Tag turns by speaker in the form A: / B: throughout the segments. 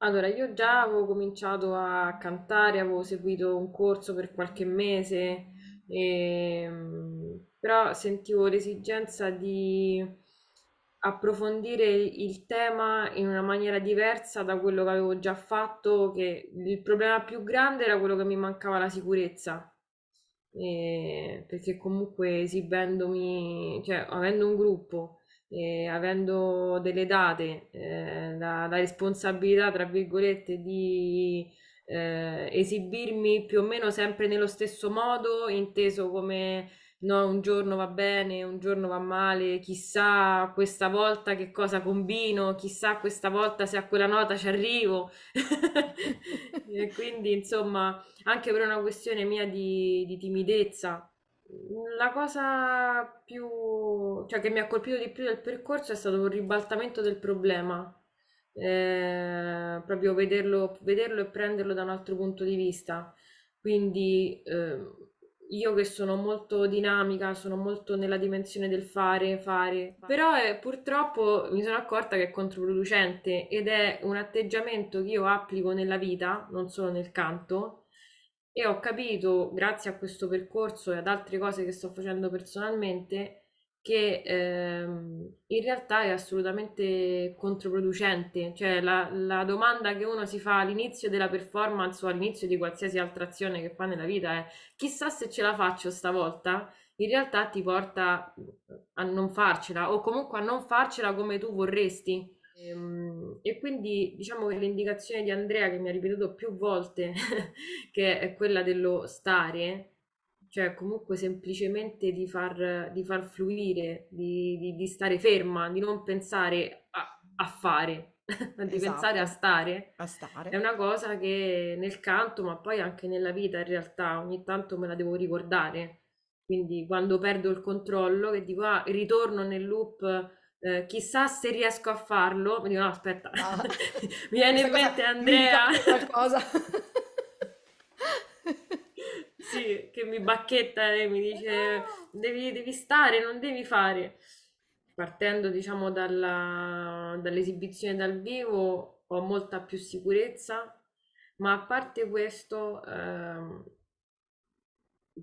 A: Allora, io già avevo cominciato a cantare, avevo seguito un corso per qualche mese, ehm, però sentivo l'esigenza di approfondire il tema in una maniera diversa da quello che avevo già fatto, che il problema più grande era quello che mi mancava la sicurezza. Eh, perché comunque esibendomi, cioè avendo un gruppo eh, avendo delle date, eh, la, la, responsabilità, tra virgolette, di eh, esibirmi più o meno sempre nello stesso modo, inteso come no, un giorno va bene, un giorno va male, chissà questa volta che cosa combino, chissà questa volta se a quella nota ci arrivo. e quindi, insomma, anche per una questione mia di, di timidezza la cosa più, cioè, che mi ha colpito di più del percorso è stato un ribaltamento del problema, eh, proprio vederlo, vederlo, e prenderlo da un altro punto di vista. Quindi eh, io che sono molto dinamica, sono molto nella dimensione del fare, fare, però eh, purtroppo mi sono accorta che è controproducente ed è un atteggiamento che io applico nella vita, non solo nel canto e ho capito, grazie a questo percorso e ad altre cose che sto facendo personalmente, che ehm, in realtà è assolutamente controproducente. Cioè la, la domanda che uno si fa all'inizio della performance o all'inizio di qualsiasi altra azione che fa nella vita è chissà se ce la faccio stavolta in realtà ti porta a non farcela o comunque a non farcela come tu vorresti. Ehm, e, quindi diciamo che l'indicazione di Andrea che mi ha ripetuto più volte, che è quella dello stare, cioè comunque semplicemente di far, di far fluire, di, di, di, stare ferma, di non pensare a, a fare, ma di esatto. pensare a esatto. stare. a stare. È una cosa che nel canto, ma poi anche nella vita in realtà ogni tanto me la devo ricordare. Quindi quando perdo il controllo, che dico, ah, ritorno nel loop eh, chissà se riesco a farlo. Mi dico, no, aspetta, ah, mi viene in mente Andrea. Qualcosa. sì, che mi bacchetta e mi dice, ah. devi, devi stare, non devi fare. Partendo, diciamo, dalla, dall'esibizione dal vivo, ho molta più sicurezza, ma a parte questo... Ehm,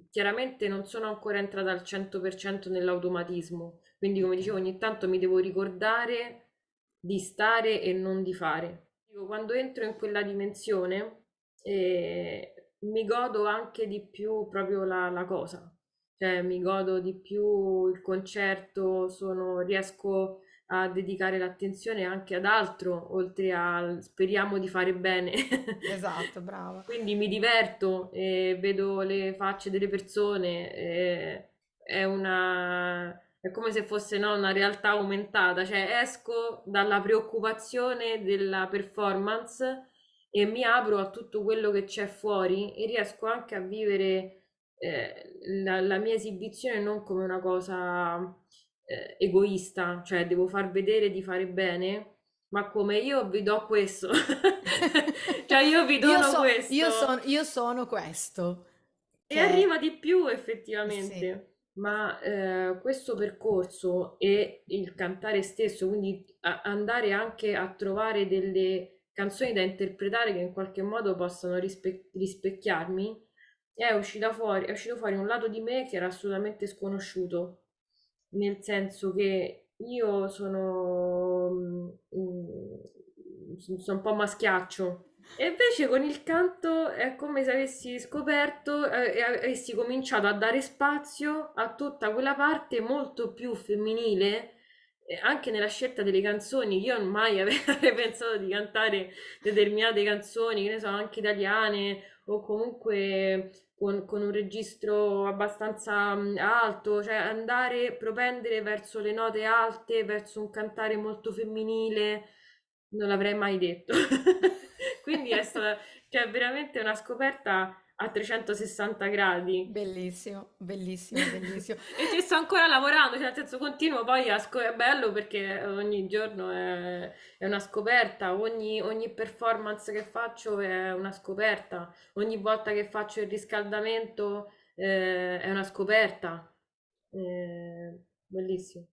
A: chiaramente non sono ancora entrata al 100% nell'automatismo, quindi come dicevo ogni tanto mi devo ricordare di stare e non di fare. Quando entro in quella dimensione eh, mi godo anche di più proprio la, la cosa, cioè mi godo di più il concerto, sono, riesco a a dedicare l'attenzione anche ad altro, oltre a speriamo di fare bene. Esatto, brava. Quindi mi diverto, eh, vedo le facce delle persone, eh, è una... È come se fosse no, una realtà aumentata, cioè esco dalla preoccupazione della performance e mi apro a tutto quello che c'è fuori e riesco anche a vivere eh, la, la, mia esibizione non come una cosa eh, egoista, cioè devo far vedere di fare bene, ma come io vi do questo, cioè io vi do so, questo. Io, son, io, sono questo. E cioè arriva di più effettivamente. Sì. Ma eh, questo percorso e il cantare stesso, quindi andare anche a trovare delle canzoni da interpretare che in qualche modo possano rispe- rispecchiarmi, è, fuori, è uscito fuori un lato di me che era assolutamente sconosciuto nel senso che io sono, mm, mm sono un po' maschiaccio. E invece con il canto è come se avessi scoperto eh, e avessi cominciato a dare spazio a tutta quella parte molto più femminile, eh, anche nella scelta delle canzoni. Io mai avrei pensato di cantare determinate canzoni, che ne so, anche italiane o comunque con, con un registro abbastanza mm, alto, cioè andare, propendere verso le note alte, verso un cantare molto femminile, non l'avrei mai detto. Quindi è stata cioè, veramente una scoperta a 360 gradi. Bellissimo, bellissimo, bellissimo. e ci sto ancora lavorando, cioè nel senso continuo poi a scoprire, è bello perché eh, ogni giorno è, è una scoperta, ogni, ogni, performance che faccio è una scoperta, ogni volta che faccio il riscaldamento eh, è una scoperta. Eh, bellissimo.